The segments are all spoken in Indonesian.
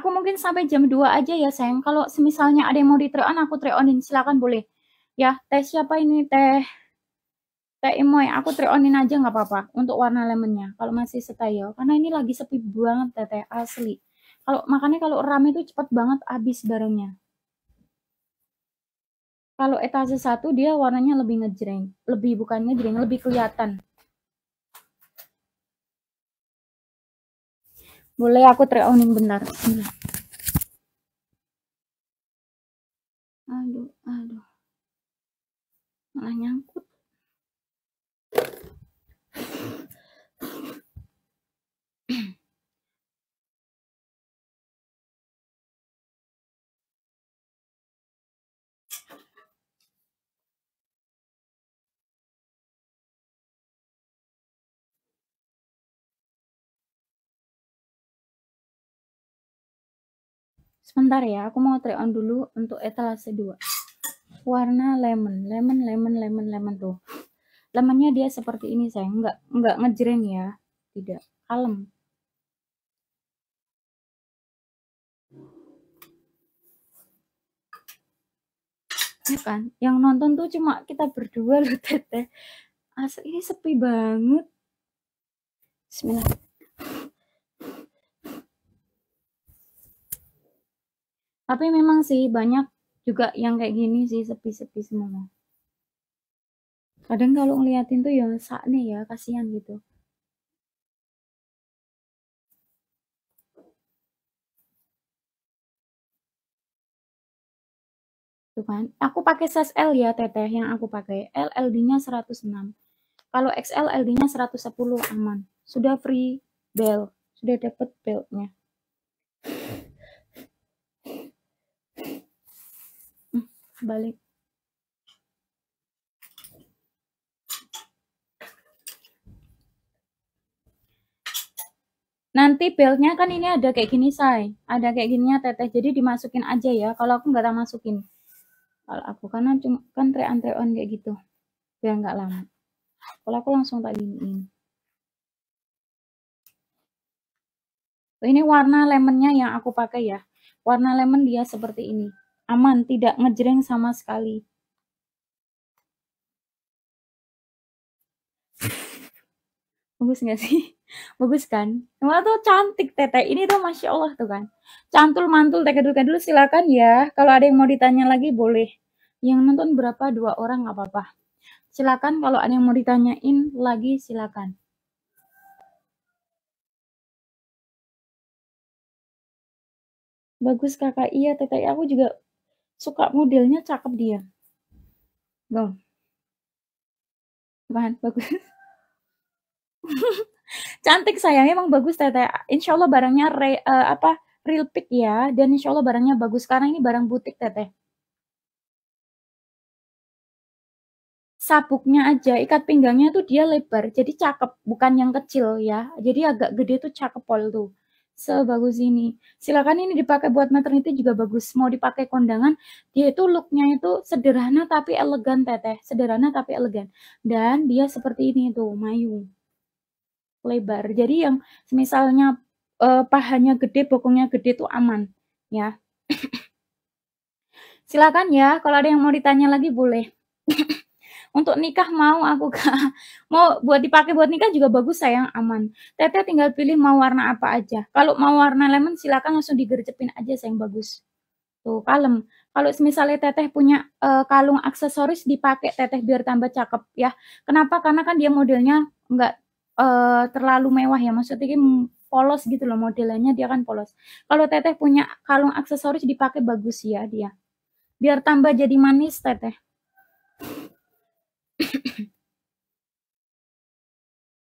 Aku mungkin sampai jam 2 aja ya sayang. Kalau semisalnya ada yang mau di on, aku onin silakan boleh. Ya, teh siapa ini? Teh teh ya. Aku onin aja nggak apa-apa untuk warna lemonnya. Kalau masih setayo. Karena ini lagi sepi banget teh teh asli. Kalau makanya kalau rame itu cepet banget habis barangnya. Kalau etase satu dia warnanya lebih ngejreng, lebih bukannya jreng, lebih kelihatan. Boleh aku try onin benar. Aduh, aduh. Malah nyangkut. Sebentar ya, aku mau try on dulu untuk etalase 2. Warna lemon, lemon, lemon, lemon, lemon tuh. Lemonnya dia seperti ini, saya nggak nggak ngejreng ya. Tidak, kalem. ya kan yang nonton tuh cuma kita berdua loh teteh asli ini sepi banget Bismillah Tapi memang sih banyak juga yang kayak gini sih sepi-sepi semua. Kadang kalau ngeliatin tuh ya sakne ya, kasihan gitu. Tuh kan. Aku pakai size L ya teteh yang aku pakai. L LD-nya 106. Kalau XL LD-nya 110 aman. Sudah free belt, sudah dapet beltnya. balik Nanti beltnya kan ini ada kayak gini say, ada kayak gini ya, teteh. Jadi dimasukin aja ya. Kalau aku nggak tak masukin. Kalau aku kan cuma kan tre on kayak gitu, biar nggak lama. Kalau aku langsung tak giniin. Oh, ini warna lemonnya yang aku pakai ya. Warna lemon dia seperti ini aman, tidak ngejreng sama sekali. Bagus nggak sih? Bagus kan? Emang tuh cantik teteh. Ini tuh Masya Allah tuh kan. Cantul mantul teka dulu silakan ya. Kalau ada yang mau ditanya lagi boleh. Yang nonton berapa? Dua orang nggak apa-apa. Silakan kalau ada yang mau ditanyain lagi silakan. Bagus kakak, iya teteh aku juga suka modelnya cakep dia Loh. bahan bagus cantik sayang emang bagus teteh insya Allah barangnya re, uh, apa real pick ya dan insya Allah barangnya bagus karena ini barang butik teteh sabuknya aja ikat pinggangnya tuh dia lebar jadi cakep bukan yang kecil ya jadi agak gede tuh cakep pol tuh sebagus ini. Silakan ini dipakai buat maternity juga bagus. Mau dipakai kondangan, dia itu looknya itu sederhana tapi elegan teteh. Sederhana tapi elegan. Dan dia seperti ini tuh, mayu. Lebar. Jadi yang misalnya uh, pahanya gede, bokongnya gede tuh aman. Ya. Silakan ya, kalau ada yang mau ditanya lagi boleh. Untuk nikah mau aku kak. Mau buat dipakai buat nikah juga bagus sayang aman. Teteh tinggal pilih mau warna apa aja. Kalau mau warna lemon silakan langsung digercepin aja sayang bagus. Tuh kalem. Kalau misalnya teteh punya uh, kalung aksesoris dipakai teteh biar tambah cakep ya. Kenapa? Karena kan dia modelnya nggak uh, terlalu mewah ya. Maksudnya polos gitu loh modelnya dia kan polos. Kalau teteh punya kalung aksesoris dipakai bagus ya dia. Biar tambah jadi manis teteh.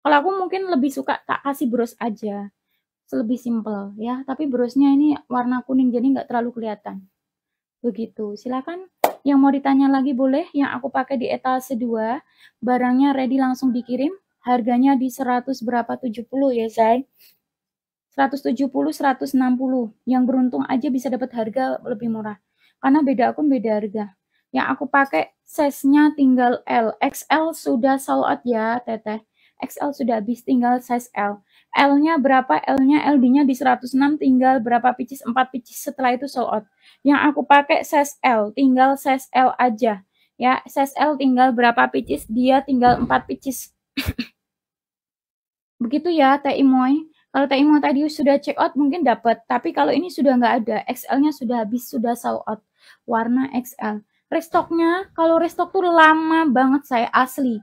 Kalau aku mungkin lebih suka tak kasih bros aja. Lebih simple ya. Tapi brosnya ini warna kuning jadi nggak terlalu kelihatan. Begitu. Silakan yang mau ditanya lagi boleh. Yang aku pakai di etalase 2. Barangnya ready langsung dikirim. Harganya di 100 berapa? 70 ya, Zai. 170, 160. Yang beruntung aja bisa dapat harga lebih murah. Karena beda akun beda harga. Yang aku pakai size-nya tinggal L. XL sudah sold out ya, teteh. XL sudah habis, tinggal size L. L-nya berapa? L-nya LD-nya di 106 tinggal berapa pieces? 4 pieces setelah itu sold out. Yang aku pakai size L, tinggal size L aja. Ya, size L tinggal berapa pieces? Dia tinggal 4 pieces. Begitu ya, Teh Imoy. Kalau Teh Imoy tadi sudah check out mungkin dapat, tapi kalau ini sudah nggak ada, XL-nya sudah habis, sudah sold out. Warna XL restocknya kalau restock tuh lama banget saya asli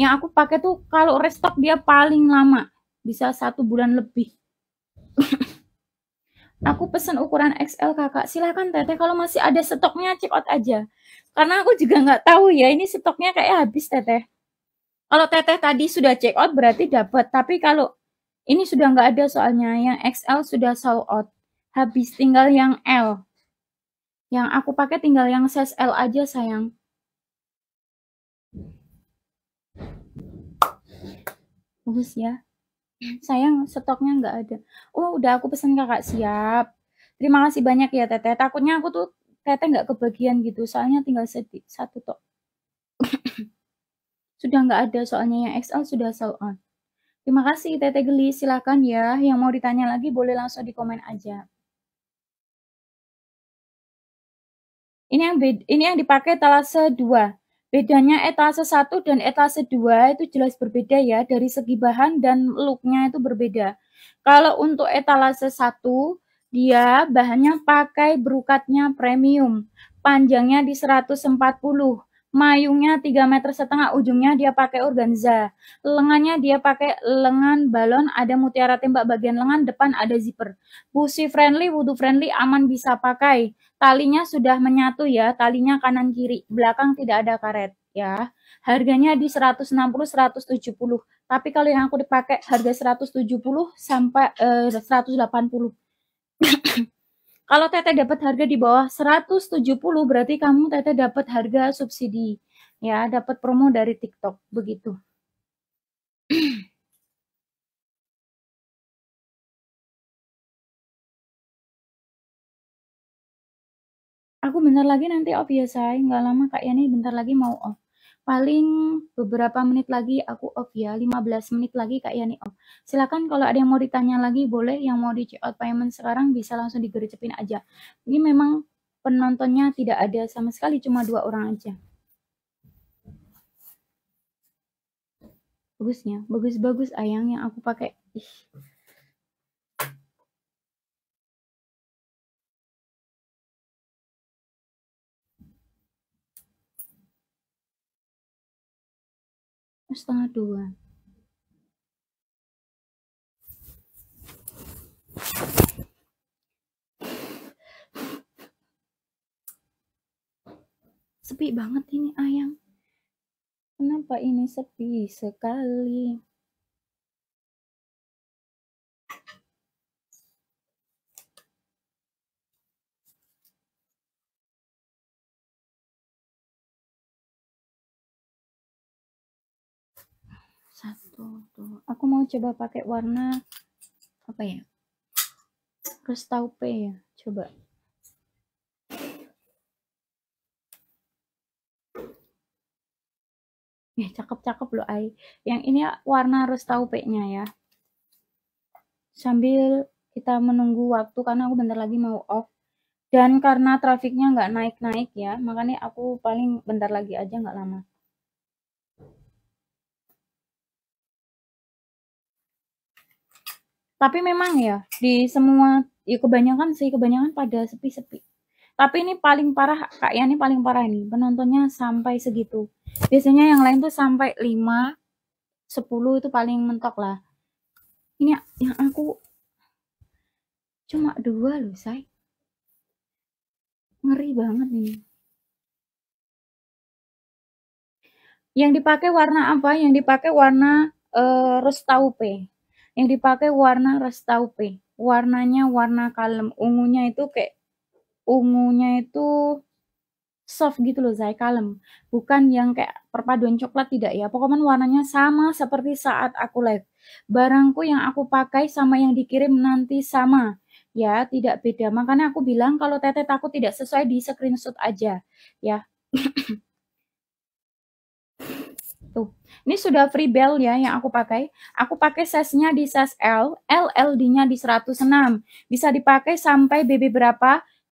yang aku pakai tuh kalau restock dia paling lama bisa satu bulan lebih aku pesen ukuran XL kakak silahkan teteh kalau masih ada stoknya check out aja karena aku juga nggak tahu ya ini stoknya kayak habis teteh kalau teteh tadi sudah check out berarti dapat tapi kalau ini sudah nggak ada soalnya yang XL sudah sold out habis tinggal yang L yang aku pakai tinggal yang size L aja sayang. Bagus ya. Sayang stoknya nggak ada. Oh udah aku pesan kakak siap. Terima kasih banyak ya teteh. Takutnya aku tuh teteh nggak kebagian gitu. Soalnya tinggal sedi satu tok. sudah nggak ada soalnya yang XL sudah sold on. Terima kasih Teteh Geli. Silakan ya yang mau ditanya lagi boleh langsung di komen aja. Ini yang ini yang dipakai etalase 2. Bedanya etalase 1 dan etalase 2 itu jelas berbeda ya, dari segi bahan dan looknya itu berbeda. Kalau untuk etalase 1, dia bahannya pakai berukatnya premium, panjangnya di 140, mayungnya 3 meter setengah, ujungnya dia pakai organza. Lengannya dia pakai lengan balon, ada mutiara tembak bagian lengan, depan ada zipper. Busi friendly, wudhu friendly, aman bisa pakai. Talinya sudah menyatu ya, talinya kanan kiri, belakang tidak ada karet ya. Harganya di 160 170. Tapi kalau yang aku dipakai harga 170 sampai eh, 180. Kalau teteh dapat harga di bawah 170 berarti kamu teteh dapat harga subsidi ya, dapat promo dari TikTok begitu. Aku bentar lagi nanti off ya, saya Nggak lama Kak nih bentar lagi mau off paling beberapa menit lagi aku off ya 15 menit lagi Kak Yani off silakan kalau ada yang mau ditanya lagi boleh yang mau di check out payment sekarang bisa langsung digercepin aja ini memang penontonnya tidak ada sama sekali cuma dua orang aja bagusnya bagus-bagus ayang yang aku pakai ih setengah dua sepi banget ini ayang kenapa ini sepi sekali gitu aku mau coba pakai warna apa ya restaupe ya coba ya cakep-cakep loh ai yang ini warna restaupe nya ya sambil kita menunggu waktu karena aku bentar lagi mau off dan karena trafiknya nggak naik-naik ya makanya aku paling bentar lagi aja nggak lama tapi memang ya di semua ya kebanyakan sih kebanyakan pada sepi-sepi tapi ini paling parah kak ini paling parah ini penontonnya sampai segitu biasanya yang lain tuh sampai 5 10 itu paling mentok lah ini ya, yang aku cuma dua loh say ngeri banget ini yang dipakai warna apa yang dipakai warna uh, eh, rustaupe yang dipakai warna restaupe warnanya warna kalem ungunya itu kayak ungunya itu soft gitu loh Zai kalem bukan yang kayak perpaduan coklat tidak ya pokoknya warnanya sama seperti saat aku live barangku yang aku pakai sama yang dikirim nanti sama ya tidak beda makanya aku bilang kalau teteh takut tidak sesuai di screenshot aja ya itu. Ini sudah free bell ya yang aku pakai. Aku pakai size-nya di size L, LLD-nya di 106. Bisa dipakai sampai BB berapa?